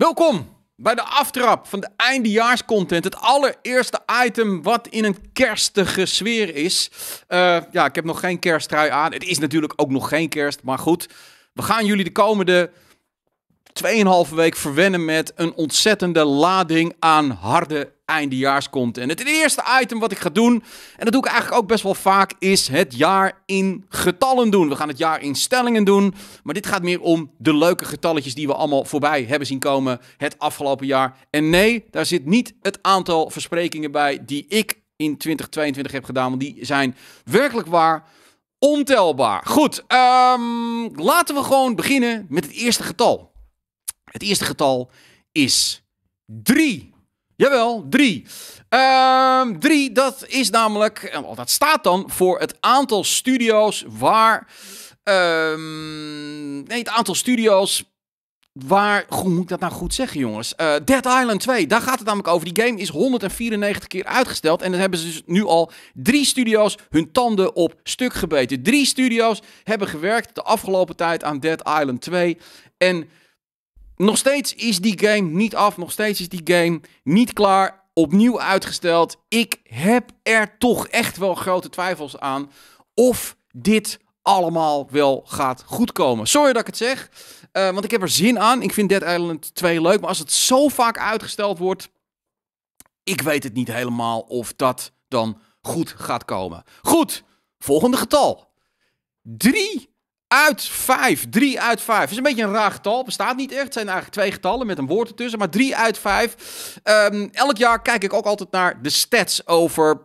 Welkom bij de aftrap van de eindejaarscontent. Het allereerste item wat in een kerstige sfeer is. Eh, ja, ik heb nog geen kersttrui aan. Het is natuurlijk ook nog geen kerst, maar goed. We gaan jullie de komende 2,5 week verwennen met een ontzettende lading aan harde komt en Het eerste item wat ik ga doen, en dat doe ik eigenlijk ook best wel vaak, is het jaar in getallen doen. We gaan het jaar in stellingen doen, maar dit gaat meer om de leuke getalletjes die we allemaal voorbij hebben zien komen het afgelopen jaar. En nee, daar zit niet het aantal versprekingen bij die ik in 2022 heb gedaan, want die zijn werkelijk waar ontelbaar. Goed, ehm, laten we gewoon beginnen met het eerste getal. Het eerste getal is 3. Jawel, drie. Ehm, drie, dat is namelijk, eh, dat staat dan voor het aantal studio's waar. Ehm, nee, het aantal studio's waar. Hoe moet ik dat nou goed zeggen, jongens? Eh, Dead Island 2, daar gaat het namelijk over. Die game is 194 keer uitgesteld. En dan hebben ze dus nu al drie studio's hun tanden op stuk gebeten. Drie studio's hebben gewerkt de afgelopen tijd aan Dead Island 2. En nog steeds is die game niet af. Nog steeds is die game niet klaar. Opnieuw uitgesteld. Ik heb er toch echt wel grote twijfels aan of dit allemaal wel gaat goedkomen. Sorry dat ik het zeg, eh, want ik heb er zin aan. Ik vind Dead Island 2 leuk, maar als het zo vaak uitgesteld wordt, ik weet het niet helemaal of dat dan goed gaat komen. Goed, volgende getal. 3 uit 5, 3 uit 5. is een beetje een raar getal. Bestaat niet echt. Het zijn eigenlijk twee getallen met een woord ertussen. Maar 3 uit 5. Ehm, elk jaar kijk ik ook altijd naar de stats over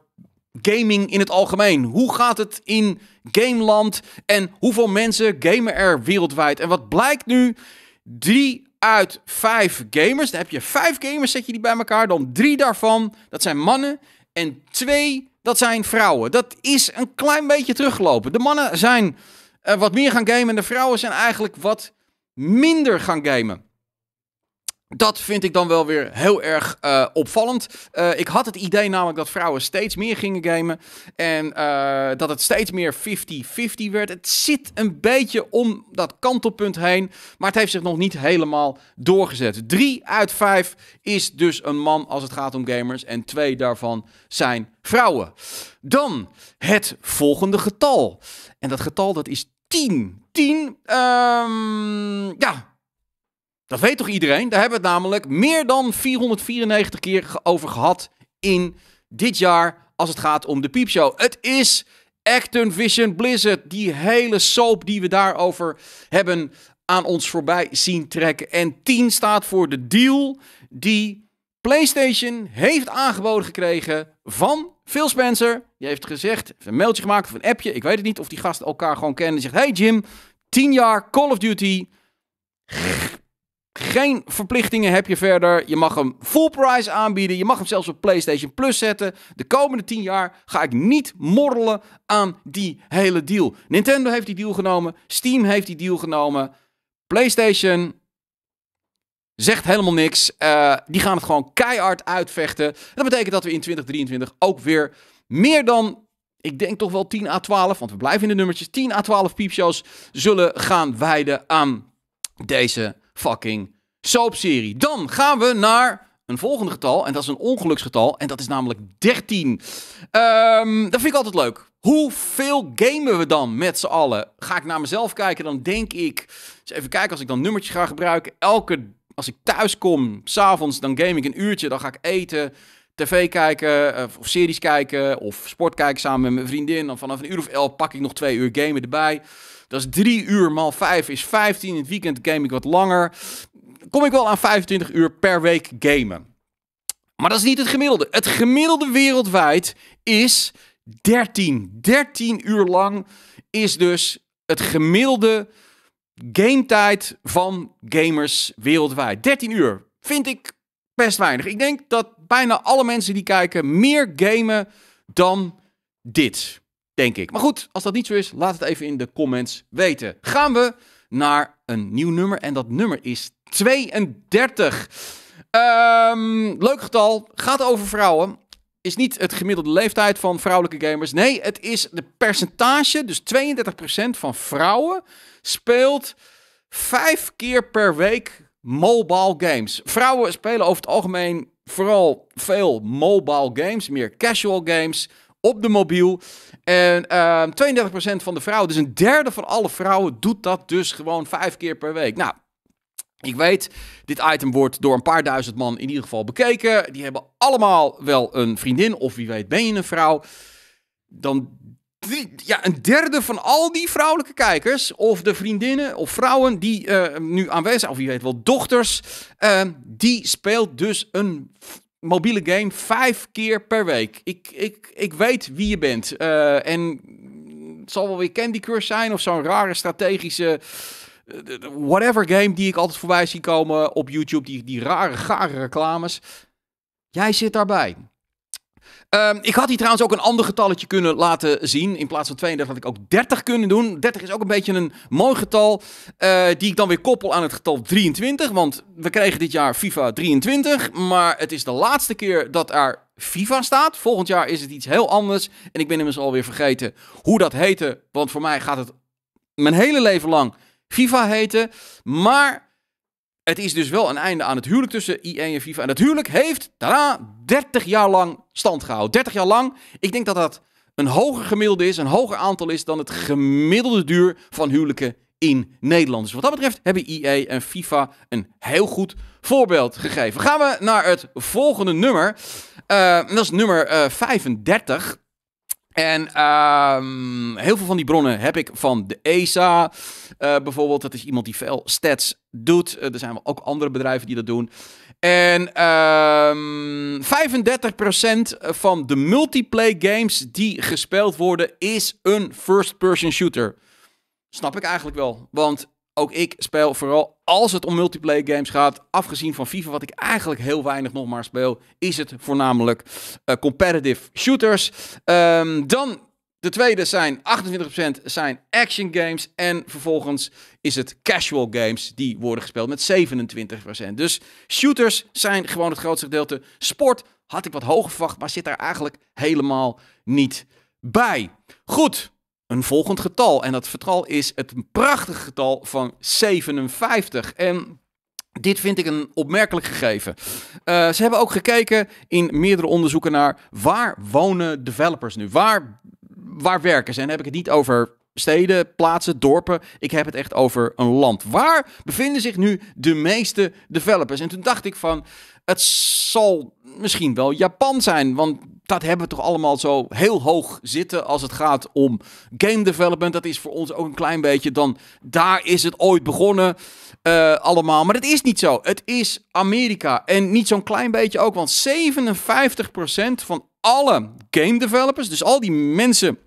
gaming in het algemeen. Hoe gaat het in gameland? En hoeveel mensen gamen er wereldwijd? En wat blijkt nu? 3 uit 5 gamers. Dan heb je 5 gamers, zet je die bij elkaar. Dan drie daarvan, dat zijn mannen. En twee dat zijn vrouwen. Dat is een klein beetje teruggelopen. De mannen zijn eh, wat meer gaan gamen. En de vrouwen zijn eigenlijk wat minder gaan gamen. Dat vind ik dan wel weer heel erg eh, opvallend. Eh, ik had het idee namelijk dat vrouwen steeds meer gingen gamen. En dat het steeds meer 50-50 werd. Het zit een beetje om dat kantelpunt heen. Maar het heeft zich nog niet helemaal doorgezet. Drie uit vijf is dus een man als het gaat om gamers. En twee daarvan zijn vrouwen. Dan het volgende getal. En dat getal dat is 10. 10, ehm, ja, dat weet toch iedereen? Daar hebben we het namelijk meer dan 494 keer over gehad in dit jaar als het gaat om de piepshow. Het is Acton Vision Blizzard, die hele soap die we daarover hebben aan ons voorbij zien trekken. En 10 staat voor de deal die PlayStation heeft aangeboden gekregen van Phil Spencer. Die heeft gezegd, heeft een mailtje gemaakt of een appje. Ik weet het niet of die gasten elkaar gewoon kennen. Die zegt, hey Jim, 10 jaar Call of Duty. Geen verplichtingen heb je verder. Je mag hem full price aanbieden. Je mag hem zelfs op PlayStation Plus zetten. De komende 10 jaar ga ik niet morrelen aan die hele deal. Nintendo heeft die deal genomen. Steam heeft die deal genomen. PlayStation Zegt helemaal niks. Eh, die gaan het gewoon keihard uitvechten. dat betekent dat we in 2023 ook weer meer dan, ik denk toch wel 10 à 12, want we blijven in de nummertjes, 10 à 12 piepshows zullen gaan wijden aan deze fucking soapserie. Dan gaan we naar een volgende getal. En dat is een ongeluksgetal. En dat is namelijk 13. Ehm, dat vind ik altijd leuk. Hoeveel gamen we dan met z'n allen? Ga ik naar mezelf kijken, dan denk ik. Dus even kijken, als ik dan nummertjes ga gebruiken. Elke als ik thuis kom, s'avonds, dan game ik een uurtje. Dan ga ik eten, tv kijken eh, of, series kijken of sport kijken samen met mijn vriendin. Dan vanaf een uur of elf pak ik nog twee uur gamen erbij. Dat is drie uur maal vijf is vijftien. In het weekend game ik wat langer. Kom ik wel aan 25 uur per week gamen. Maar dat is niet het gemiddelde. Het gemiddelde wereldwijd is 13. 13 uur lang is dus het gemiddelde game tijd van gamers wereldwijd. 13 uur vind ik best weinig. Ik denk dat bijna alle mensen die kijken meer gamen dan dit. Denk ik. Maar goed, als dat niet zo is, laat het even in de comments weten. Gaan we naar een nieuw nummer. En dat nummer is 32. Ehm, leuk getal. Gaat over vrouwen is niet het gemiddelde leeftijd van vrouwelijke gamers. Nee, het is de percentage. Dus 32% van vrouwen speelt vijf keer per week mobile games. Vrouwen spelen over het algemeen vooral veel mobile games, meer casual games op de mobiel. En uh, ehm, 32% van de vrouwen, dus een derde van alle vrouwen, doet dat dus gewoon vijf keer per week. Nou, ik weet, dit item wordt door een paar duizend man in ieder geval bekeken. Die hebben allemaal wel een vriendin of wie weet ben je een vrouw. Dan ja, een derde van al die vrouwelijke kijkers of de vriendinnen of vrouwen die eh, nu aanwezig zijn, of wie weet wel dochters, eh, die speelt dus een mobiele game vijf keer per week. Ik, ik, ik weet wie je bent. Eh, en het zal wel weer Candy Crush zijn of zo'n rare strategische eh, eh, whatever game die ik altijd voorbij zie komen op YouTube. Die, die rare, gare reclames. Jij zit daarbij. Ehm, ik had hier trouwens ook een ander getalletje kunnen laten zien. In plaats van 32 had ik ook 30 kunnen doen. 30 is ook een beetje een mooi getal. Eh, die ik dan weer koppel aan het getal 23. Want we kregen dit jaar FIFA 23. Maar het is de laatste keer dat er FIFA staat. Volgend jaar is het iets heel anders. En ik ben immers alweer vergeten hoe dat heette. Want voor mij gaat het mijn hele leven lang FIFA heten. Maar het is dus wel een einde aan het huwelijk tussen IE en FIFA. En dat huwelijk heeft, daarna 30 jaar lang stand gehouden. 30 jaar lang. Ik denk dat dat een hoger gemiddelde is, een hoger aantal is dan het gemiddelde duur van huwelijken in Nederland. Dus wat dat betreft hebben IE en FIFA een heel goed voorbeeld gegeven. Gaan we naar het volgende nummer. Eh, dat is nummer 35. Eh, en ehm, heel veel van die bronnen heb ik van de ESA. Eh, bijvoorbeeld, dat is iemand die veel stats doet. Eh, er zijn ook andere bedrijven die dat doen. En um, ehm, 35% van de multiplayer games die gespeeld worden is een first-person shooter. Snap ik eigenlijk wel. Want ook ik speel vooral als het om multiplayer games gaat, afgezien van FIFA, wat ik eigenlijk heel weinig nog maar speel, is het voornamelijk eh, competitive shooters. Ehm, dan de tweede zijn 28% zijn action games. En vervolgens is het casual games die worden gespeeld met 27%. Dus shooters zijn gewoon het grootste gedeelte. Sport had ik wat hoger verwacht, maar zit daar eigenlijk helemaal niet bij. Goed, een volgend getal. En dat getal is het prachtige getal van 57. En dit vind ik een opmerkelijk gegeven. Eh, ze hebben ook gekeken in meerdere onderzoeken naar waar wonen developers nu? Waar, waar werken ze? En dan heb ik het niet over steden, plaatsen, dorpen. Ik heb het echt over een land. Waar bevinden zich nu de meeste developers? En toen dacht ik van, het zal misschien wel Japan zijn, want dat hebben we toch allemaal zo heel hoog zitten als het gaat om game development. Dat is voor ons ook een klein beetje dan daar is het ooit begonnen uh, allemaal. Maar dat is niet zo. Het is Amerika en niet zo'n klein beetje ook, want 57% van alle game developers, dus al die mensen,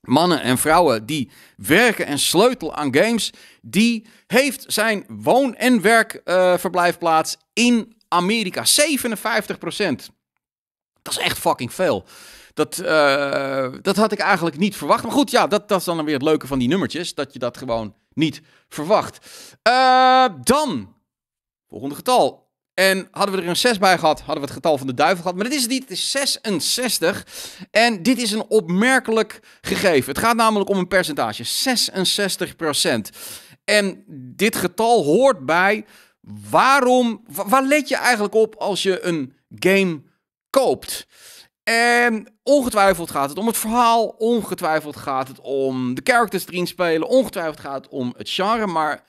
mannen en vrouwen die werken en sleutelen aan games, die heeft zijn woon- en werkverblijfplaats eh, in Amerika. 57%. Dat is echt fucking veel. Dat, eh, dat had ik eigenlijk niet verwacht. Maar goed, ja, dat, dat is dan weer het leuke van die nummertjes. Dat je dat gewoon niet verwacht. Eh, dan, volgende getal. En hadden we er een 6 bij gehad, hadden we het getal van de duivel gehad. Maar dit is niet, het is 66. En dit is een opmerkelijk gegeven. Het gaat namelijk om een percentage, 66 En dit getal hoort bij waarom, waar let je eigenlijk op als je een game koopt. En ongetwijfeld gaat het om het verhaal, ongetwijfeld gaat het om de characters die erin spelen, ongetwijfeld gaat het om het genre, maar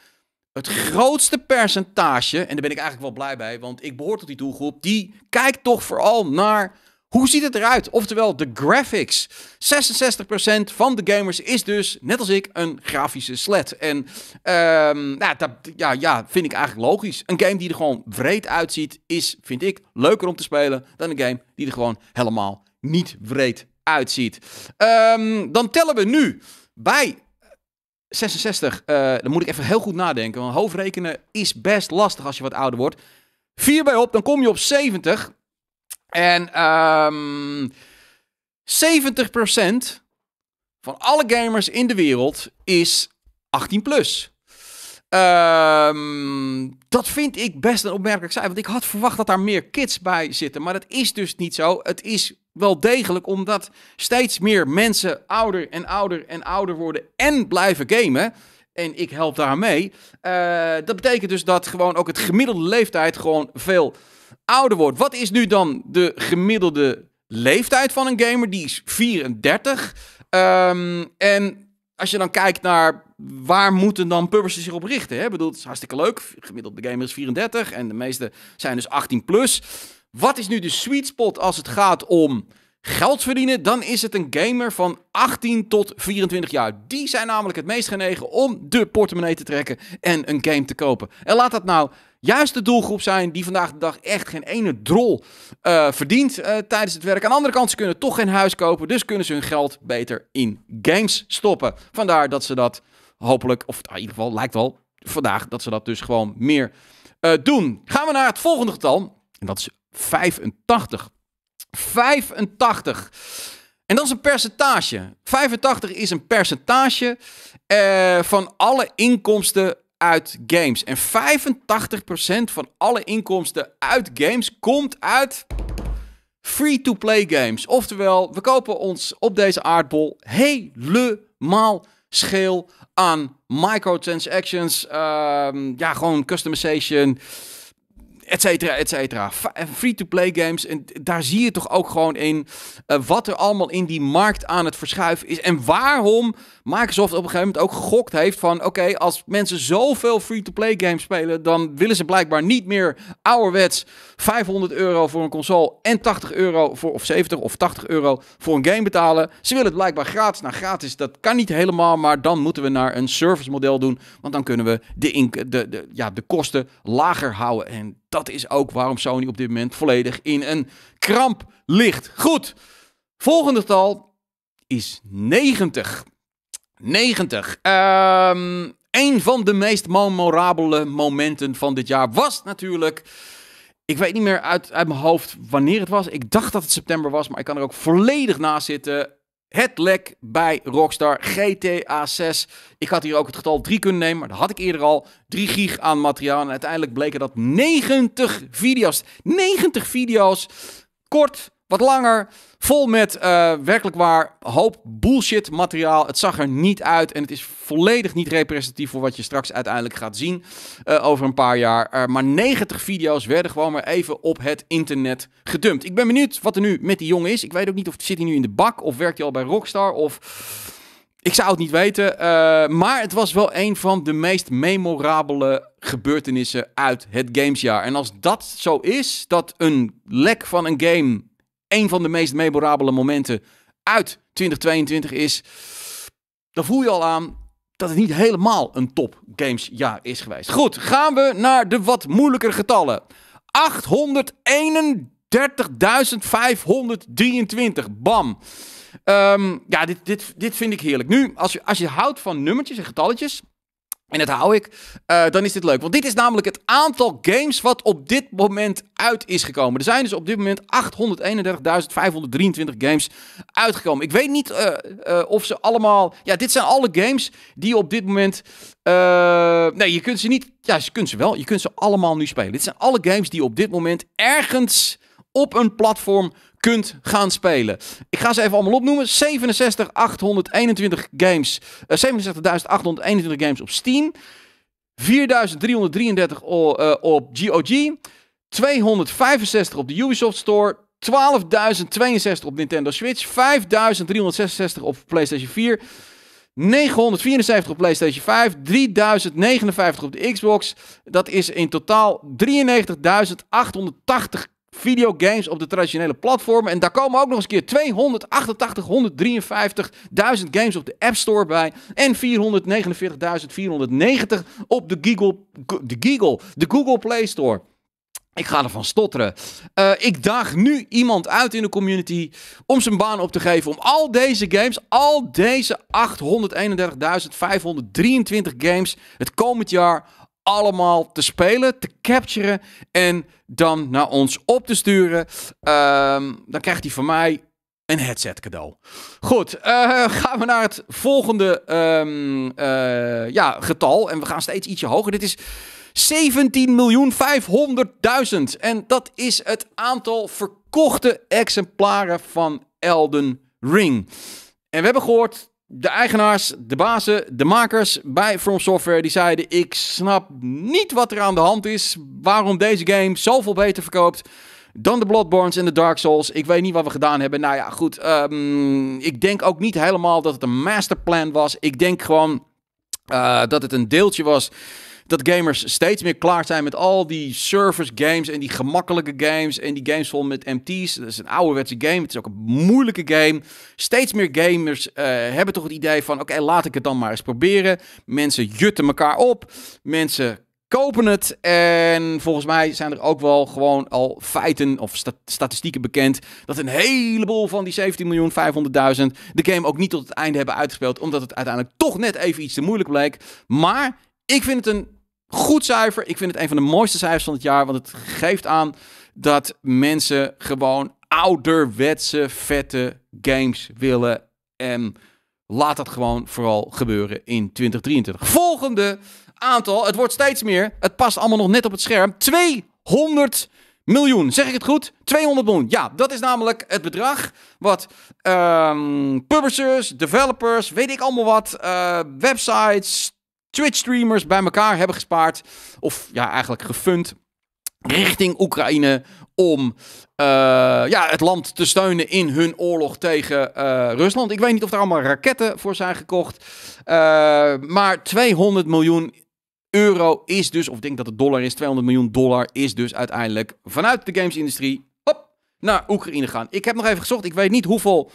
het grootste percentage, en daar ben ik eigenlijk wel blij bij, want ik behoor tot die doelgroep, die kijkt toch vooral naar hoe ziet het eruit? Oftewel de graphics. 66% van de gamers is dus, net als ik, een grafische slet. En ehm, nou, dat ja, ja, vind ik eigenlijk logisch. Een game die er gewoon wreed uitziet, is, vind ik, leuker om te spelen dan een game die er gewoon helemaal niet wreed uitziet. Ehm, dan tellen we nu bij 66. Eh, dan moet ik even heel goed nadenken, want hoofdrekenen is best lastig als je wat ouder wordt. 4 bij op, dan kom je op 70. En um, ehm, 70% van alle gamers in de wereld is 18 plus. Ehm, dat vind ik best een opmerkelijk cijfer. Want ik had verwacht dat daar meer kids bij zitten. Maar dat is dus niet zo. Het is wel degelijk omdat steeds meer mensen ouder en ouder en ouder worden en blijven gamen. En ik help daarmee. Eh, dat betekent dus dat gewoon ook het gemiddelde leeftijd gewoon veel ouder wordt. Wat is nu dan de gemiddelde leeftijd van een gamer? Die is 34. Ehm, en als je dan kijkt naar waar moeten dan publishers zich op richten? Hè? Ik bedoel, het is hartstikke leuk. Gemiddelde gamer is 34 en de meeste zijn dus 18 plus. Wat is nu de sweet spot als het gaat om geld verdienen, dan is het een gamer van 18 tot 24 jaar. Die zijn namelijk het meest genegen om de portemonnee te trekken en een game te kopen. En laat dat nou juist de doelgroep zijn die vandaag de dag echt geen ene drol eh, verdient eh, tijdens het werk. Aan de andere kant, ze kunnen toch geen huis kopen, dus kunnen ze hun geld beter in games stoppen. Vandaar dat ze dat hopelijk, of in ieder geval lijkt wel vandaag, dat ze dat dus gewoon meer eh, doen. Gaan we naar het volgende getal, en dat is 85. 85. En dat is een percentage. 85 is een percentage eh, van alle inkomsten uit games. En 85% van alle inkomsten uit games komt uit free-to-play games. Oftewel, we kopen ons op deze aardbol helemaal scheel aan microtransactions, uh, ja, gewoon customization, et cetera, et cetera. Eh, free-to-play games. En daar zie je toch ook gewoon in eh, wat er allemaal in die markt aan het verschuiven is. En waarom Microsoft op een gegeven moment ook gegokt heeft van... oké, als mensen zoveel free-to-play games spelen... dan willen ze blijkbaar niet meer ouderwets 500 euro voor een console... en 80 euro voor, of 70 of 80 euro voor een game betalen. Ze willen het blijkbaar gratis. Nou, gratis, dat kan niet helemaal... maar dan moeten we naar een service model doen... want dan kunnen we de, de, de, ja, de kosten lager houden. En dat is ook waarom Sony op dit moment volledig in een kramp ligt. Goed, volgende getal is 90. 90. Um, ehm, een van de meest memorabele momenten van dit jaar was natuurlijk. Ik weet niet meer uit, uit mijn hoofd wanneer het was. Ik dacht dat het september was, maar ik kan er ook volledig naast zitten. Het lek bij Rockstar GTA 6. Ik had hier ook het getal 3 kunnen nemen, maar dat had ik eerder al. 3 gig aan materiaal en uiteindelijk bleken dat 90 video's. 90 video's. Kort, wat langer. Vol met eh, werkelijk waar hoop bullshit materiaal. Het zag er niet uit en het is volledig niet representatief voor wat je straks uiteindelijk gaat zien eh, over een paar jaar. Eh, maar 90 video's werden gewoon maar even op het internet gedumpt. Ik ben benieuwd wat er nu met die jongen is. Ik weet ook niet of zit hij nu in de bak of werkt hij al bij Rockstar of... Ik zou het niet weten, maar het was wel een van de meest memorabele gebeurtenissen uit het gamesjaar. En als dat zo is, dat een lek van een game een van de meest memorabele momenten uit 2022 is, dan voel je al aan dat het niet helemaal een top games jaar is geweest. Goed, gaan we naar de wat moeilijkere getallen. 831.523. Bam. Ehm, ja, dit, dit, dit vind ik heerlijk. Nu, als je, als je houdt van nummertjes en getalletjes, en dat hou ik. Eh, dan is dit leuk. Want dit is namelijk het aantal games wat op dit moment uit is gekomen. Er zijn dus op dit moment 831.523 games uitgekomen. Ik weet niet eh, eh, of ze allemaal. Ja, dit zijn alle games die op dit moment. nee, je kunt ze niet. Ja, je kunt ze wel. Je kunt ze allemaal nu spelen. Dit zijn alle games die op dit moment ergens op een platform kunt gaan spelen. Ik ga ze even allemaal opnoemen. 67.821 games, 67.821 eh, games op Steam. 4.333 eh, op GOG. 265 op de Ubisoft Store. 12.062 op Nintendo Switch. 5.366 op PlayStation 4. 974 op PlayStation 5, 3059 op de Xbox. Dat is in totaal 93.880 videogames op de traditionele platformen. En daar komen ook nog eens keer 288, games op de App Store bij. En 449.490 op de Google, de Google, de Google Play Store. Ik ga ervan stotteren. Eh, ik daag nu iemand uit in de community om zijn baan op te geven. Om al deze games, al deze 831.523 games het komend jaar allemaal te spelen, te capturen en dan naar ons op te sturen. Ehm, dan krijgt hij van mij een headset cadeau. Goed, eh, gaan we naar het volgende ehm, eh, ja, getal. En we gaan steeds ietsje hoger. Dit is 17.500.000. En dat is het aantal verkochte exemplaren van Elden Ring. En we hebben gehoord de eigenaars, de bazen, de makers bij From Software, die zeiden: Ik snap niet wat er aan de hand is. Waarom deze game zoveel beter verkoopt dan de Bloodborne's en de Dark Souls. Ik weet niet wat we gedaan hebben. Nou ja, goed. Ehm, ik denk ook niet helemaal dat het een masterplan was. Ik denk gewoon eh, dat het een deeltje was dat gamers steeds meer klaar zijn met al die service games en die gemakkelijke games en die games vol met MT's. Dat is een ouderwetse game. Het is ook een moeilijke game. Steeds meer gamers eh, hebben toch het idee van: oké, laat ik het dan maar eens proberen. Mensen jutten elkaar op. Mensen kopen het. En volgens mij zijn er ook wel gewoon al feiten of statistieken bekend. Dat een heleboel van die 17.500.000 de game ook niet tot het einde hebben uitgespeeld. Omdat het uiteindelijk toch net even iets te moeilijk bleek. Maar ik vind het een goed cijfer. Ik vind het een van de mooiste cijfers van het jaar, want het geeft aan dat mensen gewoon ouderwetse, vette games willen. En laat dat gewoon vooral gebeuren in 2023. Volgende aantal, het wordt steeds meer. Het past allemaal nog net op het scherm. 200 miljoen. Zeg ik het goed? 200 miljoen. Ja, dat is namelijk het bedrag wat ehm, publishers, developers, weet ik allemaal wat, eh, websites, Twitch-streamers bij elkaar hebben gespaard. Of ja, eigenlijk gefund. Richting Oekraïne om eh, ja, het land te steunen in hun oorlog tegen eh, Rusland. Ik weet niet of er allemaal raketten voor zijn gekocht. Eh, maar 200 miljoen euro is dus, of ik denk dat het dollar is, 200 miljoen dollar is dus uiteindelijk vanuit de gamesindustrie op naar Oekraïne gaan. Ik heb nog even gezocht, ik weet niet hoeveel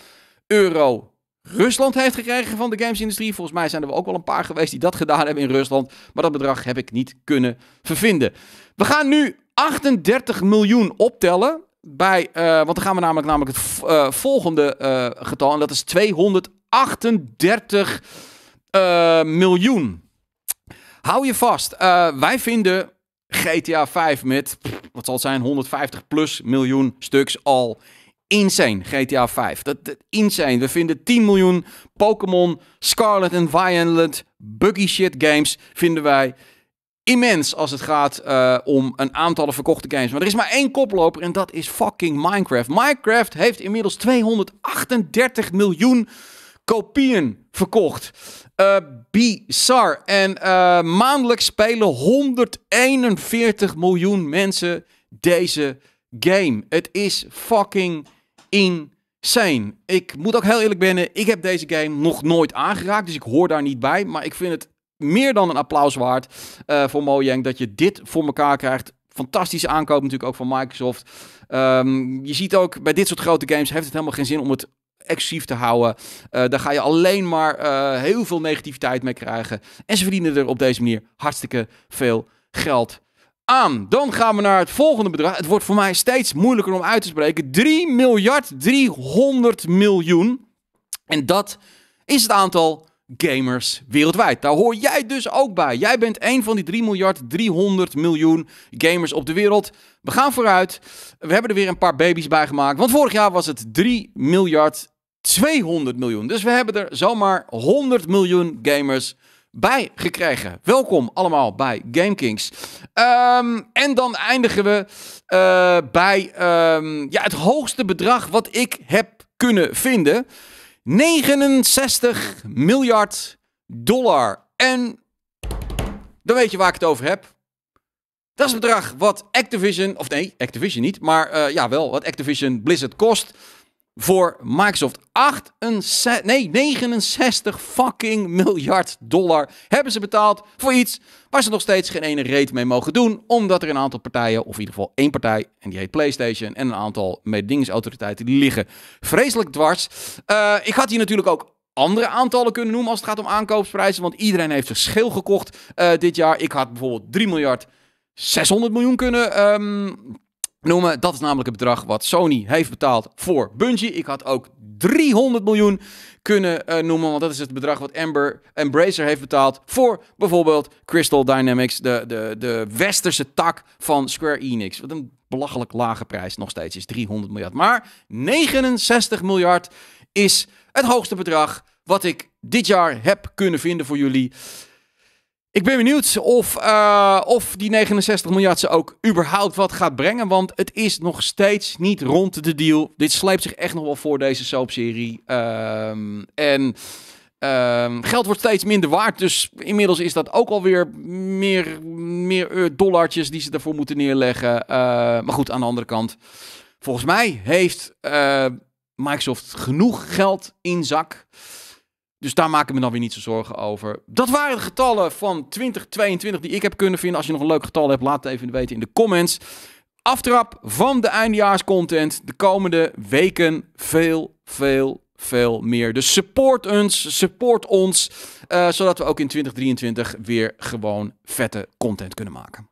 euro Rusland heeft gekregen van de gamesindustrie. Volgens mij zijn er ook wel een paar geweest die dat gedaan hebben in Rusland. Maar dat bedrag heb ik niet kunnen vervinden. We gaan nu 38 miljoen optellen. Bij, eh, want dan gaan we namelijk, namelijk het eh, volgende eh, getal. En dat is 238 miljoen. Hou je vast. wij vinden GTA 5 met, wat zal het zijn, 150 plus miljoen stuks al insane GTA 5. Dat, dat, insane. We vinden 10 miljoen Pokémon, Scarlet en Violet, buggy shit games vinden wij immens als het gaat eh, om een aantal verkochte games. Maar er is maar één koploper en dat is fucking Minecraft. Minecraft heeft inmiddels 238 miljoen kopieën verkocht. Uh, bizar. En uh, maandelijks spelen 141 miljoen mensen deze game. Het is fucking in zijn. Ik moet ook heel eerlijk bennen, ik heb deze game nog nooit aangeraakt, dus ik hoor daar niet bij. Maar ik vind het meer dan een applaus waard uh, voor Mojang dat je dit voor elkaar krijgt. Fantastische aankoop natuurlijk ook van Microsoft. Ehm, je ziet ook bij dit soort grote games heeft het helemaal geen zin om het exclusief te houden. Eh, daar ga je alleen maar eh, heel veel negativiteit mee krijgen. En ze verdienen er op deze manier hartstikke veel geld dan gaan we naar het volgende bedrag. Het wordt voor mij steeds moeilijker om uit te spreken. 3 miljard 300 miljoen. En dat is het aantal gamers wereldwijd. Daar hoor jij dus ook bij. Jij bent een van die 3 miljard 300 miljoen gamers op de wereld. We gaan vooruit. We hebben er weer een paar baby's bij gemaakt. Want vorig jaar was het 3 miljard 200 miljoen. Dus we hebben er zomaar 100 miljoen gamers bij gekregen. Welkom allemaal bij GameKings. Ehm, en dan eindigen we eh, bij ehm, ja, het hoogste bedrag wat ik heb kunnen vinden. 69 miljard dollar. En dan weet je waar ik het over heb. Dat is het bedrag wat Activision, of nee, Activision niet, maar uh, ja wel, wat Activision Blizzard kost voor Microsoft. 68, nee, 69 fucking miljard dollar hebben ze betaald voor iets waar ze nog steeds geen ene reet mee mogen doen. Omdat er een aantal partijen, of in ieder geval één partij, en die heet PlayStation, en een aantal mededingingsautoriteiten, die liggen vreselijk dwars. Eh, ik had hier natuurlijk ook andere aantallen kunnen noemen als het gaat om aankoopprijzen, want iedereen heeft verschil gekocht eh, dit jaar. Ik had bijvoorbeeld 3 miljard 600 miljoen kunnen... Ehm, noemen. Dat is namelijk het bedrag wat Sony heeft betaald voor Bungie. Ik had ook 300 miljoen kunnen eh, noemen, want dat is het bedrag wat Ember, Embracer heeft betaald voor bijvoorbeeld Crystal Dynamics, de, de, de westerse tak van Square Enix. Wat een belachelijk lage prijs nog steeds is, 300 miljard. Maar 69 miljard is het hoogste bedrag wat ik dit jaar heb kunnen vinden voor jullie. Ik ben benieuwd of, eh, of die 69 miljard ze ook überhaupt wat gaat brengen. Want het is nog steeds niet rond de deal. Dit sleept zich echt nog wel voor deze soapserie. Ehm, en ehm, geld wordt steeds minder waard. Dus inmiddels is dat ook alweer meer, meer eh, dollartjes die ze daarvoor moeten neerleggen. Eh, maar goed, aan de andere kant. Volgens mij heeft Microsoft genoeg geld in zak. Dus daar maak ik me dan weer niet zo zorgen over. Dat waren de getallen van 2022 die ik heb kunnen vinden. Als je nog een leuk getal hebt, laat het even weten in de comments. Aftrap van de eindejaarscontent. De komende weken veel, veel, veel meer. Dus support ons, support ons. Eh, zodat we ook in 2023 weer gewoon vette content kunnen maken.